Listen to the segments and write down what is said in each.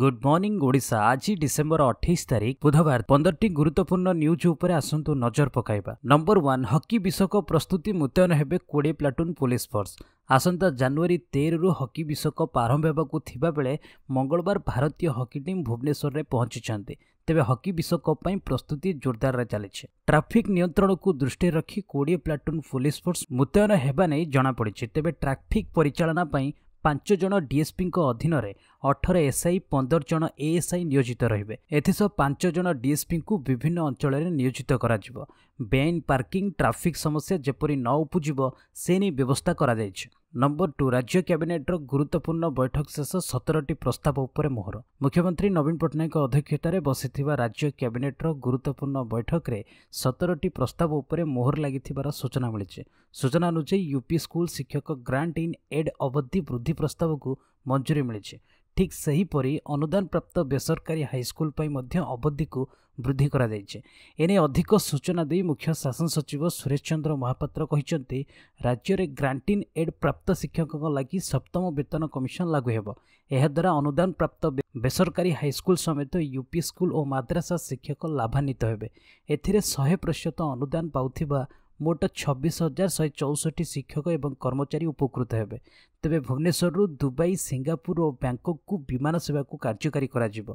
good morning Odisha ଆଜି December ଅଠେଇଶ ତାରିଖ ବୁଧବାର ପନ୍ଦରଟି ଗୁରୁତ୍ୱପୂର୍ଣ୍ଣ ନ୍ୟୁଜ୍ ଉପରେ ଆସନ୍ତୁ ନଜର ପକାଇବା ନମ୍ବର ୱାନ୍ ହକି ବିଷୟକ ପ୍ରସ୍ତୁତି ମୁତୟନ ହେବେ କୋଡ଼ିଏ ପ୍ଲାଟୁନ୍ ପୁଲିସ ଫୋର୍ସ ଆସନ୍ତା ଜାନୁଆରୀ ତେରରୁ ହକି ବିଶ୍ୱକପ୍ ଆରମ୍ଭ ହେବାକୁ ଥିବାବେଳେ ମଙ୍ଗଳବାର ଭାରତୀୟ ହକି ଟିମ୍ ଭୁବନେଶ୍ୱରରେ ପହଞ୍ଚିଛନ୍ତି ତେବେ ହକି ବିଶ୍ୱକପ୍ ପାଇଁ ପ୍ରସ୍ତୁତି ଜୋରଦାରରେ ଚାଲିଛି ଟ୍ରାଫିକ୍ ନିୟନ୍ତ୍ରଣକୁ ଦୃଷ୍ଟିରେ ରଖି କୋଡ଼ିଏ ପ୍ଲାଟୁନ୍ ପୁଲିସ ଫୋର୍ସ ମୁତୟନ ହେବା ନେଇ ଜଣାପଡ଼ିଛି ତେବେ ଟ୍ରାଫିକ୍ ପରିଚାଳନା ପାଇଁ ପାଞ୍ଚ ଜଣ ଡିଏସ୍ପିଙ୍କ ଅଧୀନରେ ଅଠର ଏସ୍ଆଇ ପନ୍ଦର ଜଣ ଏଏସ୍ଆଇ ନିୟୋଜିତ ରହିବେ ଏଥିସହ ପାଞ୍ଚ ଜଣ ଡିଏସ୍ପିଙ୍କୁ ବିଭିନ୍ନ ଅଞ୍ଚଳରେ ନିୟୋଜିତ କରାଯିବ ବେଆଇନ ପାର୍କିଂ ଟ୍ରାଫିକ୍ ସମସ୍ୟା ଯେପରି ନ ଉପୁଜିବ ସେ ନେଇ ବ୍ୟବସ୍ଥା କରାଯାଇଛି ନମ୍ବର ଟୁ ରାଜ୍ୟ କ୍ୟାବିନେଟ୍ର ଗୁରୁତ୍ୱପୂର୍ଣ୍ଣ ବୈଠକ ଶେଷ ସତରଟି ପ୍ରସ୍ତାବ ଉପରେ ମୋହର ମୁଖ୍ୟମନ୍ତ୍ରୀ ନବୀନ ପଟ୍ଟନାୟକଙ୍କ ଅଧ୍ୟକ୍ଷତାରେ ବସିଥିବା ରାଜ୍ୟ କ୍ୟାବିନେଟ୍ର ଗୁରୁତ୍ୱପୂର୍ଣ୍ଣ ବୈଠକରେ ସତରଟି ପ୍ରସ୍ତାବ ଉପରେ ମୋହର ଲାଗିଥିବାର ସୂଚନା ମିଳିଛି ସୂଚନା ଅନୁଯାୟୀ ୟୁପି ସ୍କୁଲ ଶିକ୍ଷକ ଗ୍ରାଣ୍ଟ ଇନ୍ ଏଡ୍ ଅବଧି ବୃଦ୍ଧି ପ୍ରସ୍ତାବକୁ ମଞ୍ଜୁରୀ ମିଳିଛି ଠିକ୍ ସେହିପରି ଅନୁଦାନପ୍ରାପ୍ତ ବେସରକାରୀ ହାଇସ୍କୁଲ ପାଇଁ ମଧ୍ୟ ଅବଧିକୁ ବୃଦ୍ଧି କରାଯାଇଛି ଏନେଇ ଅଧିକ ସୂଚନା ଦେଇ ମୁଖ୍ୟ ଶାସନ ସଚିବ ସୁରେଶ ଚନ୍ଦ୍ର ମହାପାତ୍ର କହିଛନ୍ତି ରାଜ୍ୟରେ ଗ୍ରାଣ୍ଟିନ୍ ଏଡ୍ ପ୍ରାପ୍ତ ଶିକ୍ଷକଙ୍କ ଲାଗି ସପ୍ତମ ବେତନ କମିଶନ ଲାଗୁ ହେବ ଏହାଦ୍ୱାରା ଅନୁଦାନପ୍ରାପ୍ତ ବେସରକାରୀ ହାଇସ୍କୁଲ ସମେତ ୟୁ ପି ସ୍କୁଲ ଓ ମାଦ୍ରାସା ଶିକ୍ଷକ ଲାଭାନ୍ୱିତ ହେବେ ଏଥିରେ ଶହେ ପ୍ରତିଶତ ଅନୁଦାନ ପାଉଥିବା ମୋଟ ଛବିଶ ହଜାର ଶହେ ଚଉଷଠି ଶିକ୍ଷକ ଏବଂ କର୍ମଚାରୀ ଉପକୃତ ହେବେ ତେବେ ଭୁବନେଶ୍ୱରରୁ ଦୁବାଇ ସିଙ୍ଗାପୁର ଓ ବ୍ୟାଙ୍କକ୍କୁ ବିମାନ ସେବାକୁ କାର୍ଯ୍ୟକାରୀ କରାଯିବ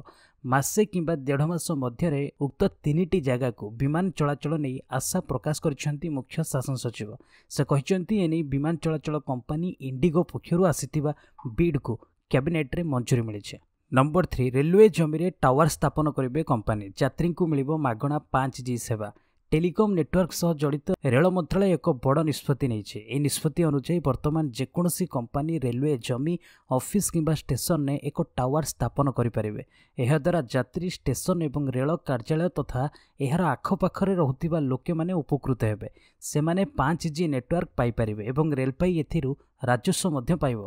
ମାସେ କିମ୍ବା ଦେଢ଼ ମାସ ମଧ୍ୟରେ ଉକ୍ତ ତିନିଟି ଜାଗାକୁ ବିମାନ ଚଳାଚଳ ନେଇ ଆଶା ପ୍ରକାଶ କରିଛନ୍ତି ମୁଖ୍ୟ ଶାସନ ସଚିବ ସେ କହିଛନ୍ତି ଏନେଇ ବିମାନ ଚଳାଚଳ କମ୍ପାନୀ ଇଣ୍ଡିଗୋ ପକ୍ଷରୁ ଆସିଥିବା ବିଡ୍କୁ କ୍ୟାବିନେଟ୍ରେ ମଞ୍ଜୁରୀ ମିଳିଛି ନମ୍ବର ଥ୍ରୀ ରେଲୱେ ଜମିରେ ଟାୱାର ସ୍ଥାପନ କରିବେ କମ୍ପାନୀ ଯାତ୍ରୀଙ୍କୁ ମିଳିବ ମାଗଣା ପାଞ୍ଚ ଜି ସେବା ଟେଲିକମ୍ ନେଟୱାର୍କ ସହ ଜଡ଼ିତ ରେଳ ମନ୍ତ୍ରାଳୟ ଏକ ବଡ଼ ନିଷ୍ପତ୍ତି ନେଇଛି ଏହି ନିଷ୍ପତ୍ତି ଅନୁଯାୟୀ ବର୍ତ୍ତମାନ ଯେକୌଣସି କମ୍ପାନୀ ରେଲୱେ ଜମି ଅଫିସ୍ କିମ୍ବା ଷ୍ଟେସନରେ ଏକ ଟାୱାର ସ୍ଥାପନ କରିପାରିବେ ଏହାଦ୍ୱାରା ଯାତ୍ରୀ ଷ୍ଟେସନ ଏବଂ ରେଳ କାର୍ଯ୍ୟାଳୟ ତଥା ଏହାର ଆଖପାଖରେ ରହୁଥିବା ଲୋକମାନେ ଉପକୃତ ହେବେ ସେମାନେ ପାଞ୍ଚ ଜି ନେଟୱାର୍କ ପାଇପାରିବେ ଏବଂ ରେଲବାଇ ଏଥିରୁ ରାଜସ୍ୱ ମଧ୍ୟ ପାଇବ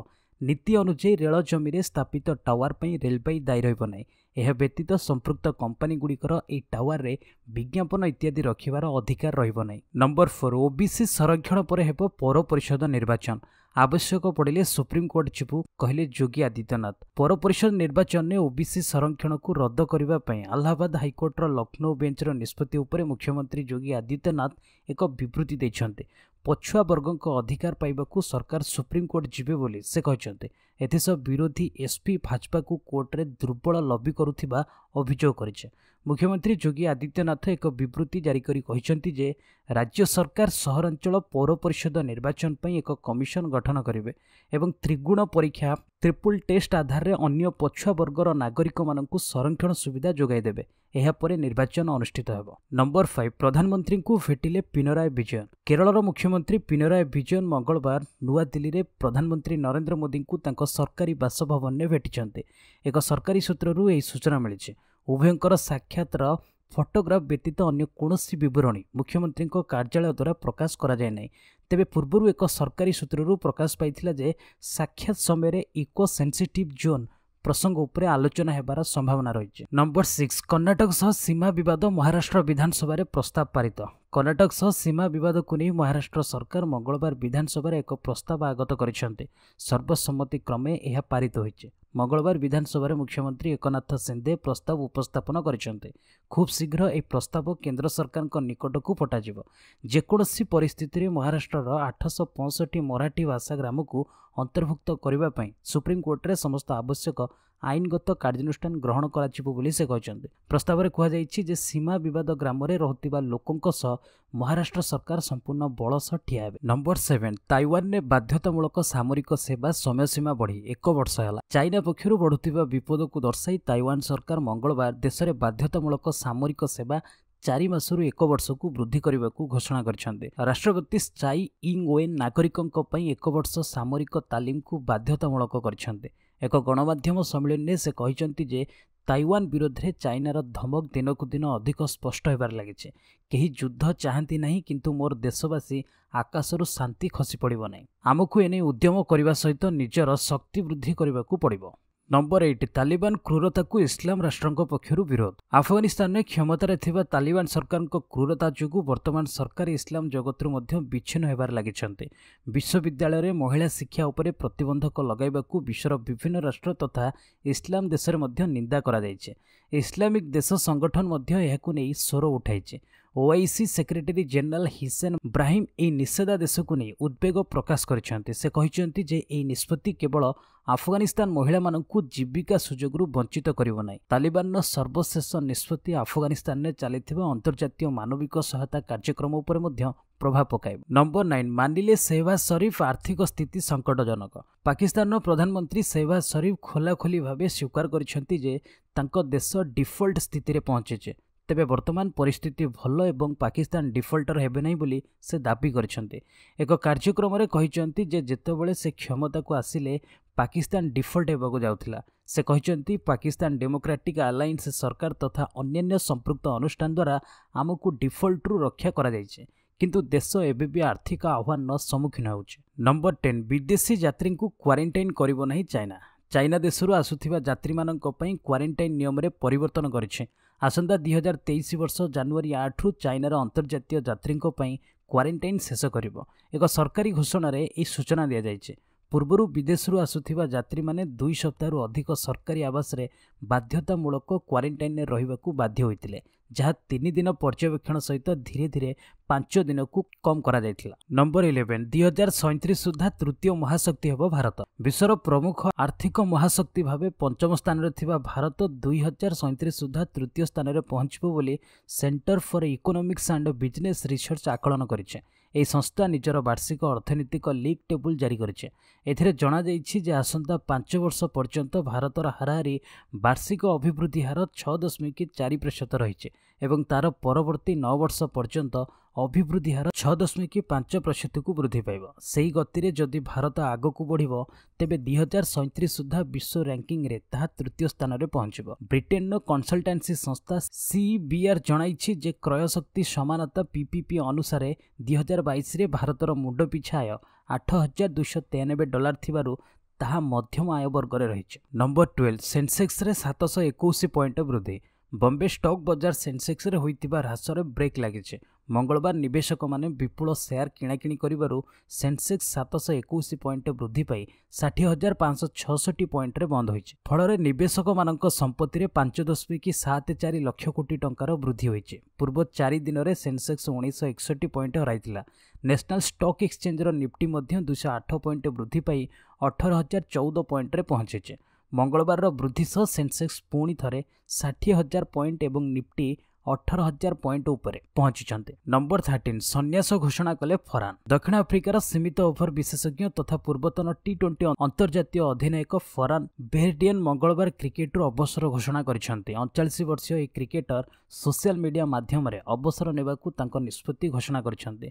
ନୀତି ଅନୁଯାୟୀ ରେଳ ଜମିରେ ସ୍ଥାପିତ ଟାୱାର ପାଇଁ ରେଲପାଇ ଦାୟୀ ରହିବ ନାହିଁ ଏହା ବ୍ୟତୀତ ସମ୍ପୃକ୍ତ କମ୍ପାନୀ ଗୁଡ଼ିକର ଏହି ଟାୱାରରେ ବିଜ୍ଞାପନ ଇତ୍ୟାଦି ରଖିବାର ଅଧିକାର ରହିବ ନାହିଁ ନମ୍ବର ଫୋର୍ ଓବିସି ସଂରକ୍ଷଣ ପରେ ହେବ ପୌର ପରିଷଦ ନିର୍ବାଚନ ଆବଶ୍ୟକ ପଡ଼ିଲେ ସୁପ୍ରିମକୋର୍ଟ ଯିବୁ କହିଲେ ଯୋଗୀ ଆଦିତ୍ୟନାଥ ପୌର ପରିଷଦ ନିର୍ବାଚନରେ ଓବିସି ସଂରକ୍ଷଣକୁ ରଦ୍ଦ କରିବା ପାଇଁ ଆହ୍ଲାବାଦ ହାଇକୋର୍ଟର ଲକ୍ଷ୍ନୌ ବେଞ୍ଚର ନିଷ୍ପତ୍ତି ଉପରେ ମୁଖ୍ୟମନ୍ତ୍ରୀ ଯୋଗୀ ଆଦିତ୍ୟନାଥ ଏକ ବିବୃତ୍ତି ଦେଇଛନ୍ତି ପଛୁଆ ବର୍ଗଙ୍କ ଅଧିକାର ପାଇବାକୁ ସରକାର ସୁପ୍ରିମକୋର୍ଟ ଯିବେ ବୋଲି ସେ କହିଛନ୍ତି ଏଥିସହ ବିରୋଧୀ ଏସ୍ପି ଭାଜପାକୁ କୋର୍ଟରେ ଦୁର୍ବଳ ଲବି କରୁଥିବା ଅଭିଯୋଗ କରିଛି ମୁଖ୍ୟମନ୍ତ୍ରୀ ଯୋଗୀ ଆଦିତ୍ୟନାଥ ଏକ ବିବୃତ୍ତି ଜାରି କରି କହିଛନ୍ତି ଯେ ରାଜ୍ୟ ସରକାର ସହରାଞ୍ଚଳ ପୌର ପରିଷଦ ନିର୍ବାଚନ ପାଇଁ ଏକ କମିଶନ ଗଠନ କରିବେ ଏବଂ ତ୍ରିଗୁଣ ପରୀକ୍ଷା ତ୍ରିପୁଲ ଟେଷ୍ଟ ଆଧାରରେ ଅନ୍ୟ ପଛୁଆ ବର୍ଗର ନାଗରିକମାନଙ୍କୁ ସଂରକ୍ଷଣ ସୁବିଧା ଯୋଗାଇ ଦେବେ ଏହାପରେ ନିର୍ବାଚନ ଅନୁଷ୍ଠିତ ହେବ ନମ୍ବର ଫାଇଭ୍ ପ୍ରଧାନମନ୍ତ୍ରୀଙ୍କୁ ଭେଟିଲେ ପିନରାୟ ବିଜୟନ କେରଳର ମୁଖ୍ୟମନ୍ତ୍ରୀ ପିନରାୟ ବିଜୟନ ମଙ୍ଗଳବାର ନୂଆଦିଲ୍ଲୀରେ ପ୍ରଧାନମନ୍ତ୍ରୀ ନରେନ୍ଦ୍ର ମୋଦିଙ୍କୁ ତାଙ୍କ ସରକାରୀ ବାସଭବନରେ ଭେଟିଛନ୍ତି ଏକ ସରକାରୀ ସୂତ୍ରରୁ ଏହି ସୂଚନା ମିଳିଛି ଉଭୟଙ୍କର ସାକ୍ଷାତର ଫଟୋଗ୍ରାଫ ବ୍ୟତୀତ ଅନ୍ୟ କୌଣସି ବିବରଣୀ ମୁଖ୍ୟମନ୍ତ୍ରୀଙ୍କ କାର୍ଯ୍ୟାଳୟ ଦ୍ୱାରା ପ୍ରକାଶ କରାଯାଏ ନାହିଁ ତେବେ ପୂର୍ବରୁ ଏକ ସରକାରୀ ସୂତ୍ରରୁ ପ୍ରକାଶ ପାଇଥିଲା ଯେ ସାକ୍ଷାତ ସମୟରେ ଇକୋ ସେନ୍ସିଟିଭ୍ ଜୋନ୍ ପ୍ରସଙ୍ଗ ଉପରେ ଆଲୋଚନା ହେବାର ସମ୍ଭାବନା ରହିଛି ନମ୍ବର ସିକ୍ସ କର୍ଣ୍ଣାଟକ ସହ ସୀମା ବିବାଦ ମହାରାଷ୍ଟ୍ର ବିଧାନସଭାରେ ପ୍ରସ୍ତାବ ପାରିତ କର୍ଣ୍ଣାଟକ ସହ ସୀମା ବିବାଦକୁ ନେଇ ମହାରାଷ୍ଟ୍ର ସରକାର ମଙ୍ଗଳବାର ବିଧାନସଭାରେ ଏକ ପ୍ରସ୍ତାବ ଆଗତ କରିଛନ୍ତି ସର୍ବସମ୍ମତି କ୍ରମେ ଏହା ପାରିତ ହୋଇଛି ମଙ୍ଗଳବାର ବିଧାନସଭାରେ ମୁଖ୍ୟମନ୍ତ୍ରୀ ଏକନାଥ ସିନ୍ଦେ ପ୍ରସ୍ତାବ ଉପସ୍ଥାପନ କରିଛନ୍ତି ଖୁବ୍ ଶୀଘ୍ର ଏହି ପ୍ରସ୍ତାବ କେନ୍ଦ୍ର ସରକାରଙ୍କ ନିକଟକୁ ପଠାଯିବ ଯେକୌଣସି ପରିସ୍ଥିତିରେ ମହାରାଷ୍ଟ୍ରର ଆଠଶହ ପଞ୍ଚଷଠି ମରାଠୀ ଭାଷା ଗ୍ରାମକୁ ଅନ୍ତର୍ଭୁକ୍ତ କରିବା ପାଇଁ ସୁପ୍ରିମକୋର୍ଟରେ ସମସ୍ତ ଆବଶ୍ୟକ ଆଇନଗତ କାର୍ଯ୍ୟାନୁଷ୍ଠାନ ଗ୍ରହଣ କରାଯିବ ବୋଲି ସେ କହିଛନ୍ତି ପ୍ରସ୍ତାବରେ କୁହାଯାଇଛି ଯେ ସୀମା ବିବାଦ ଗ୍ରାମରେ ରହୁଥିବା ଲୋକଙ୍କ ସହ ମହାରାଷ୍ଟ୍ର ସରକାର ସମ୍ପୂର୍ଣ୍ଣ ବଳ ସହ ଠିଆ ହେବେ ନମ୍ବର ସେଭେନ୍ ତାଇୱାନରେ ବାଧ୍ୟତାମୂଳକ ସାମରିକ ସେବା ସମୟ ସୀମା ବଢ଼ି ଏକ ବର୍ଷ ହେଲା ଚାଇନା ପକ୍ଷରୁ ବଢ଼ୁଥିବା ବିପଦକୁ ଦର୍ଶାଇ ତାଇୱାନ ସରକାର ମଙ୍ଗଳବାର ଦେଶରେ ବାଧ୍ୟତାମୂଳକ ସାମରିକ ସେବା ଚାରି ମାସରୁ ଏକ ବର୍ଷକୁ ବୃଦ୍ଧି କରିବାକୁ ଘୋଷଣା କରିଛନ୍ତି ରାଷ୍ଟ୍ରପତି ସ୍ଚାଇ ଇଙ୍ଗ ଓ୍ୱେନ୍ ନାଗରିକଙ୍କ ପାଇଁ ଏକ ବର୍ଷ ସାମରିକ ତାଲିମକୁ ବାଧ୍ୟତାମୂଳକ କରିଛନ୍ତି ଏକ ଗଣମାଧ୍ୟମ ସମ୍ମିଳନୀରେ ସେ କହିଛନ୍ତି ଯେ ତାଇୱାନ ବିରୋଧରେ ଚାଇନାର ଧମକ ଦିନକୁ ଦିନ ଅଧିକ ସ୍ପଷ୍ଟ ହେବାରେ ଲାଗିଛି କେହି ଯୁଦ୍ଧ ଚାହାନ୍ତି ନାହିଁ କିନ୍ତୁ ମୋର ଦେଶବାସୀ ଆକାଶରୁ ଶାନ୍ତି ଖସି ପଡ଼ିବ ନାହିଁ ଆମକୁ ଏନେଇ ଉଦ୍ୟମ କରିବା ସହିତ ନିଜର ଶକ୍ତି ବୃଦ୍ଧି କରିବାକୁ ପଡ଼ିବ ନମ୍ବର ଏଇଟ୍ ତାଲିବାନ କ୍ରୁରତାକୁ ଇସଲାମ ରାଷ୍ଟ୍ରଙ୍କ ପକ୍ଷରୁ ବିରୋଧ ଆଫଗାନିସ୍ତାନରେ କ୍ଷମତାରେ ଥିବା ତାଲିବାନ ସରକାରଙ୍କ କ୍ରୁରତା ଯୋଗୁଁ ବର୍ତ୍ତମାନ ସରକାର ଇସଲାମ ଜଗତରୁ ମଧ୍ୟ ବିଚ୍ଛିନ୍ନ ହେବାରେ ଲାଗିଛନ୍ତି ବିଶ୍ୱବିଦ୍ୟାଳୟରେ ମହିଳା ଶିକ୍ଷା ଉପରେ ପ୍ରତିବନ୍ଧକ ଲଗାଇବାକୁ ବିଶ୍ୱର ବିଭିନ୍ନ ରାଷ୍ଟ୍ର ତଥା ଇସଲାମ ଦେଶରେ ମଧ୍ୟ ନିନ୍ଦା କରାଯାଇଛି ଇସଲାମିକ ଦେଶ ସଂଗଠନ ମଧ୍ୟ ଏହାକୁ ନେଇ ସ୍ୱର ଉଠାଇଛି OIC secretary general Hissein Brahim ଏହି ନିଷେଧାଦେଶକୁ ନେଇ ଉଦ୍ବେଗ ପ୍ରକାଶ କରିଛନ୍ତି ସେ କହିଛନ୍ତି ଯେ ଏହି ନିଷ୍ପତ୍ତି କେବଳ ଆଫଗାନିସ୍ତାନ ମହିଳାମାନଙ୍କୁ ଜୀବିକା ସୁଯୋଗରୁ ବଞ୍ଚିତ କରିବ ନାହିଁ ତାଲିବାନର ସର୍ବଶେଷ ନିଷ୍ପତ୍ତି ଆଫଗାନିସ୍ତାନରେ ଚାଲିଥିବା ଅନ୍ତର୍ଜାତୀୟ ମାନବିକ ସହାୟତା କାର୍ଯ୍ୟକ୍ରମ ଉପରେ ମଧ୍ୟ ପ୍ରଭାବ ପକାଇବ ନମ୍ବର ନାଇନ୍ ମାନିଲେ ସେହବାଜ ସରିଫ ଆର୍ଥିକ ସ୍ଥିତି ସଙ୍କଟଜନକ ପାକିସ୍ତାନର ପ୍ରଧାନମନ୍ତ୍ରୀ ସେହବାଜ ସରିଫ ଖୋଲାଖୋଲି ଭାବେ ସ୍ୱୀକାର କରିଛନ୍ତି ଯେ ତାଙ୍କ ଦେଶ ଡିଫଲ୍ଟ ସ୍ଥିତିରେ ପହଞ୍ଚିଛି ତେବେ ବର୍ତ୍ତମାନ ପରିସ୍ଥିତି ଭଲ ଏବଂ ପାକିସ୍ତାନ ଡିଫଲ୍ଟର ହେବେ ନାହିଁ ବୋଲି ସେ ଦାବି କରିଛନ୍ତି ଏକ କାର୍ଯ୍ୟକ୍ରମରେ କହିଛନ୍ତି ଯେ ଯେତେବେଳେ ସେ କ୍ଷମତାକୁ ଆସିଲେ ପାକିସ୍ତାନ ଡିଫଲ୍ଟ ହେବାକୁ ଯାଉଥିଲା ସେ କହିଛନ୍ତି ପାକିସ୍ତାନ ଡେମୋକ୍ରାଟିକ୍ ଆଲାଏନ୍ସ ସରକାର ତଥା ଅନ୍ୟାନ୍ୟ ସମ୍ପୃକ୍ତ ଅନୁଷ୍ଠାନ ଦ୍ୱାରା ଆମକୁ ଡିଫଲ୍ଟରୁ ରକ୍ଷା କରାଯାଇଛି କିନ୍ତୁ ଦେଶ ଏବେ ବି ଆର୍ଥିକ ଆହ୍ୱାନର ସମ୍ମୁଖୀନ ହେଉଛି ନମ୍ବର ଟେନ୍ ବିଦେଶୀ ଯାତ୍ରୀଙ୍କୁ କ୍ୱାରେଣ୍ଟାଇନ୍ କରିବ ନାହିଁ ଚାଇନା ଚାଇନା ଦେଶରୁ ଆସୁଥିବା ଯାତ୍ରୀମାନଙ୍କ ପାଇଁ କ୍ୱାରେଣ୍ଟାଇନ୍ ନିୟମରେ ପରିବର୍ତ୍ତନ କରିଛି ଆସନ୍ତା ଦୁଇ ହଜାର ତେଇଶ ବର୍ଷ ଜାନୁଆରୀ ଆଠରୁ ଚାଇନାର ଅନ୍ତର୍ଜାତୀୟ ଯାତ୍ରୀଙ୍କ ପାଇଁ କ୍ୱାରେଣ୍ଟାଇନ୍ ଶେଷ କରିବ ଏକ ସରକାରୀ ଘୋଷଣାରେ ଏହି ସୂଚନା ଦିଆଯାଇଛି ପୂର୍ବରୁ ବିଦେଶରୁ ଆସୁଥିବା ଯାତ୍ରୀମାନେ ଦୁଇ ସପ୍ତାହରୁ ଅଧିକ ସରକାରୀ ଆବାସରେ ବାଧ୍ୟତାମୂଳକ କ୍ୱାରେଣ୍ଟାଇନ୍ରେ ରହିବାକୁ ବାଧ୍ୟ ହୋଇଥିଲେ ଯାହା ତିନି ଦିନ ପର୍ଯ୍ୟବେକ୍ଷଣ ସହିତ ଧୀରେ ଧୀରେ ପାଞ୍ଚ ଦିନକୁ କମ୍ କରାଯାଇଥିଲା ନମ୍ବର ଇଲେଭେନ୍ ଦୁଇ ହଜାର ସଇଁତିରିଶ ସୁଦ୍ଧା ତୃତୀୟ ମହାଶକ୍ତି ହେବ ଭାରତ ବିଶ୍ୱର ପ୍ରମୁଖ ଆର୍ଥିକ ମହାଶକ୍ତି ଭାବେ ପଞ୍ଚମ ସ୍ଥାନରେ ଥିବା ଭାରତ ଦୁଇ ହଜାର ସଇଁତିରିଶ ସୁଦ୍ଧା ତୃତୀୟ ସ୍ଥାନରେ ପହଞ୍ଚିବ ବୋଲି centre for economics and business research ଆକଳନ କରିଛେ ଏହି ସଂସ୍ଥା ନିଜର ବାର୍ଷିକ ଅର୍ଥନୈତିକ ଲିଗ୍ ଟେବୁଲ୍ ଜାରି କରିଛେ ଏଥିରେ ଜଣାଯାଇଛି ଯେ ଆସନ୍ତା ପାଞ୍ଚ ବର୍ଷ ପର୍ଯ୍ୟନ୍ତ ଭାରତର ହାରାହାରି ବାର୍ଷିକ ଅଭିବୃଦ୍ଧି ହାର ଛଅ ଦଶମିକ ଚାରି ପ୍ରତିଶତ ରହିଛି এবং তার ପରବର୍ତ୍ତୀ ନଅ ବର୍ଷ ପର୍ଯ୍ୟନ୍ତ ଅଭିବୃଦ୍ଧି ହାର ଛଅ ଦଶମିକ ପାଞ୍ଚ ପ୍ରତିଶତକୁ ବୃଦ୍ଧି ପାଇବ ସେହି ଗତିରେ ଯଦି ଭାରତ ଆଗକୁ ବଢ଼ିବ ତେବେ ଦୁଇ ହଜାର ସଇଁତିରିଶ ସୁଦ୍ଧା ବିଶ୍ୱ ର୍ୟାଙ୍କିଂରେ ତାହା ତୃତୀୟ ସ୍ଥାନରେ ପହଞ୍ଚିବ ବ୍ରିଟେନ୍ର କନସଲଟାନ୍ସି ସଂସ୍ଥା ସିବିଆର୍ ଜଣାଇଛି ଯେ କ୍ରୟ ଶକ୍ତି ସମାନତା ପିପିପି ଅନୁସାରେ ଦୁଇ ହଜାର ବାଇଶରେ ଭାରତର ମୁଣ୍ଡ ପିଛା ଆୟ ଆଠ ହଜାର ଦୁଇଶହ ତେୟାନବେ ଡଲାର ଥିବାରୁ ତାହା ମଧ୍ୟମ ଆୟ ବର୍ଗରେ ରହିଛି ନମ୍ବର ଟୁଏଲ୍ଭ ସେନ୍ସେକ୍ସରେ ସାତଶହ ଏକୋଇଶ ପଏଣ୍ଟ ବୃଦ୍ଧି ବମ୍ବେ ଷ୍ଟକ୍ ବଜାର ସେନ୍ସେକ୍ସରେ ହୋଇଥିବା ହ୍ରାସରେ ବ୍ରେକ୍ ଲାଗିଛି ମଙ୍ଗଳବାର ନିବେଶକମାନେ ବିପୁଳ ସେୟାର କିଣାକିଣି କରିବାରୁ ସେନ୍ସେକ୍ସ ସାତଶହ ଏକୋଇଶ ପଏଣ୍ଟ ବୃଦ୍ଧି ପାଇ ଷାଠିଏ ହଜାର ପାଞ୍ଚଶହ ଛଅଷଠି ପଏଣ୍ଟରେ ବନ୍ଦ ହୋଇଛି ଫଳରେ ନିବେଶକମାନଙ୍କ ସମ୍ପତ୍ତିରେ ପାଞ୍ଚ ଦଶମିକ ସାତ ଚାରି ଲକ୍ଷ କୋଟି ଟଙ୍କାର ବୃଦ୍ଧି ହୋଇଛି ପୂର୍ବ ଚାରି ଦିନରେ ସେନ୍ସେକ୍ସ ଉଣେଇଶହ ଏକଷଠି ପଏଣ୍ଟ ହରାଇଥିଲା ନ୍ୟାସନାଲ୍ ଷ୍ଟକ୍ ଏକ୍ସଚେଞ୍ଜର ନିଫ୍ଟି ମଧ୍ୟ ଦୁଇଶହ ଆଠ ପଏଣ୍ଟ ବୃଦ୍ଧି ପାଇ ଅଠର ହଜାର ଚଉଦ ପଏଣ୍ଟରେ ପହଞ୍ଚିଛି ମଙ୍ଗଳବାରର ବୃଦ୍ଧି ସହ ସେନ୍ସେକ୍ସ ପୁଣି ଥରେ ଷାଠିଏ ହଜାର ପଏଣ୍ଟ ଏବଂ ନିଫ୍ଟି ଅଠର ହଜାର ପଏଣ୍ଟ ଉପରେ ପହଞ୍ଚିଛନ୍ତି ନମ୍ବର ଥାର୍ଟିନ୍ ସନ୍ନ୍ୟାସ ଘୋଷଣା କଲେ ଫରାନ୍ ଦକ୍ଷିଣ ଆଫ୍ରିକାର ସୀମିତ ଓଭର ବିଶେଷଜ୍ଞ ତଥା ପୂର୍ବତନ ଟି ଟ୍ୱେଣ୍ଟି ଅନ୍ତର୍ଜାତୀୟ ଅଧିନାୟକ ଫରାନ୍ ବେହେରଡିଆନ୍ ମଙ୍ଗଳବାର କ୍ରିକେଟ୍ରୁ ଅବସର ଘୋଷଣା କରିଛନ୍ତି ଅଣଚାଳିଶ ବର୍ଷୀୟ ଏହି କ୍ରିକେଟର ସୋସିଆଲ ମିଡିଆ ମାଧ୍ୟମରେ ଅବସର ନେବାକୁ ତାଙ୍କ ନିଷ୍ପତ୍ତି ଘୋଷଣା କରିଛନ୍ତି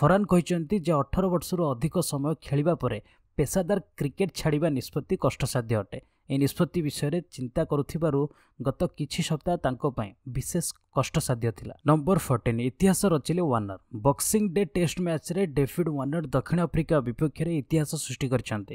ଫରାନ କହିଛନ୍ତି ଯେ ଅଠର ବର୍ଷରୁ ଅଧିକ ସମୟ ଖେଳିବା ପରେ ପେସାଦାର କ୍ରିକେଟ୍ ଛାଡ଼ିବା ନିଷ୍ପତ୍ତି କଷ୍ଟସାଧ୍ୟ ଅଟେ ଏହି ନିଷ୍ପତ୍ତି ବିଷୟରେ ଚିନ୍ତା କରୁଥିବାରୁ ଗତ କିଛି ସପ୍ତାହ ତାଙ୍କ ପାଇଁ ବିଶେଷ କଷ୍ଟସାଧ୍ୟ ଥିଲା ନମ୍ବର ଫୋର୍ଟିନ୍ ଇତିହାସ ରଚିଲେ ୱାର୍ନର ବକ୍ସିଂ ଡେ ଟେଷ୍ଟ ମ୍ୟାଚ୍ରେ ଡେଭିଡ୍ ୱାର୍ନର ଦକ୍ଷିଣ ଆଫ୍ରିକା ବିପକ୍ଷରେ ଇତିହାସ ସୃଷ୍ଟି କରିଛନ୍ତି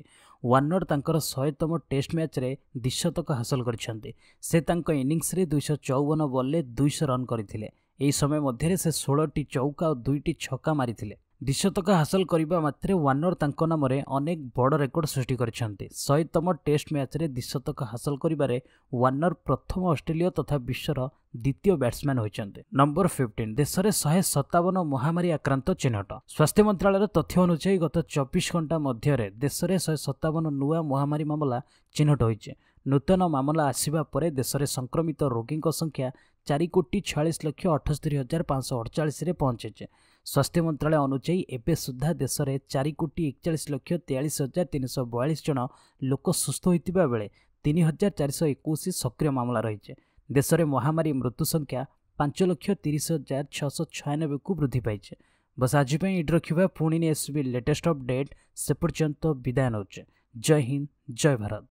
ୱାର୍ନର ତାଙ୍କର ଶହେତମ ଟେଷ୍ଟ ମ୍ୟାଚ୍ରେ ଦ୍ୱିଶତକ ହାସଲ କରିଛନ୍ତି ସେ ତାଙ୍କ ଇନିଂସରେ ଦୁଇଶହ ଚଉବନ ବଲ୍ରେ ଦୁଇଶହ ରନ୍ କରିଥିଲେ ଏହି ସମୟ ମଧ୍ୟରେ ସେ ଷୋହଳଟି ଚୌକା ଓ ଦୁଇଟି ଛକା ମାରିଥିଲେ ଦ୍ୱିଶତକ ହାସଲ କରିବା ମାତ୍ରେ ୱାର୍ଣ୍ଣର ତାଙ୍କ ନାମରେ ଅନେକ ବଡ଼ ରେକର୍ଡ ସୃଷ୍ଟି କରିଛନ୍ତି ଶହେତମ ଟେଷ୍ଟ ମ୍ୟାଚ୍ରେ ଦ୍ୱିଶତକ ହାସଲ କରିବାରେ ୱାର୍ଣ୍ଣର ପ୍ରଥମ ଅଷ୍ଟ୍ରେଲିଆ ତଥା ବିଶ୍ୱର ଦ୍ୱିତୀୟ ବ୍ୟାଟ୍ସମ୍ୟାନ୍ ହୋଇଛନ୍ତି ନମ୍ବର ଫିଫ୍ଟିନ୍ ଦେଶରେ ଶହେ ସତାବନ ମହାମାରୀ ଆକ୍ରାନ୍ତ ଚିହ୍ନଟ ସ୍ୱାସ୍ଥ୍ୟ ମନ୍ତ୍ରଣାଳୟର ତଥ୍ୟ ଅନୁଯାୟୀ ଗତ ଚବିଶ ଘଣ୍ଟା ମଧ୍ୟରେ ଦେଶରେ ଶହେ ସତାବନ ନୂଆ ମହାମାରୀ ମାମଲା ଚିହ୍ନଟ ହୋଇଛି ନୂତନ ମାମଲା ଆସିବା ପରେ ଦେଶରେ ସଂକ୍ରମିତ ରୋଗୀଙ୍କ ସଂଖ୍ୟା ଚାରି କୋଟି ଛୟାଳିଶ ଲକ୍ଷ ଅଠସ୍ତରୀ ହଜାର ପାଞ୍ଚଶହ ଅଠଚାଳିଶରେ ପହଞ୍ଚିଛି ସ୍ୱାସ୍ଥ୍ୟ ମନ୍ତ୍ରାଳୟ ଅନୁଯାୟୀ ଏବେ ସୁଦ୍ଧା ଦେଶରେ ଚାରି କୋଟି ଏକଚାଳିଶ ଲକ୍ଷ ତେୟାଳିଶ ହଜାର ତିନିଶହ ବୟାଳିଶ ଜଣ ଲୋକ ସୁସ୍ଥ ହୋଇଥିବା ବେଳେ ତିନି ହଜାର ଚାରିଶହ ଏକୋଇଶ ସକ୍ରିୟ ମାମଲା ରହିଛି ଦେଶରେ ମହାମାରୀ ମୃତ୍ୟୁ ସଂଖ୍ୟା ପାଞ୍ଚ ଲକ୍ଷ ତିରିଶ ହଜାର ଛଅଶହ ଛୟାନବେକୁ ବୃଦ୍ଧି ପାଇଛି ବସ୍ ଆଜି ପାଇଁ ଏଇଠି ରଖିବା ପୁଣି ନେଇ ବି ଲେଟେଷ୍ଟ ଅପଡେଟ୍ ସେ ପର୍ଯ୍ୟନ୍ତ ବିଦାୟ ନେଉଛେ ଜୟ ହିନ୍ଦ ଜୟ ଭାରତ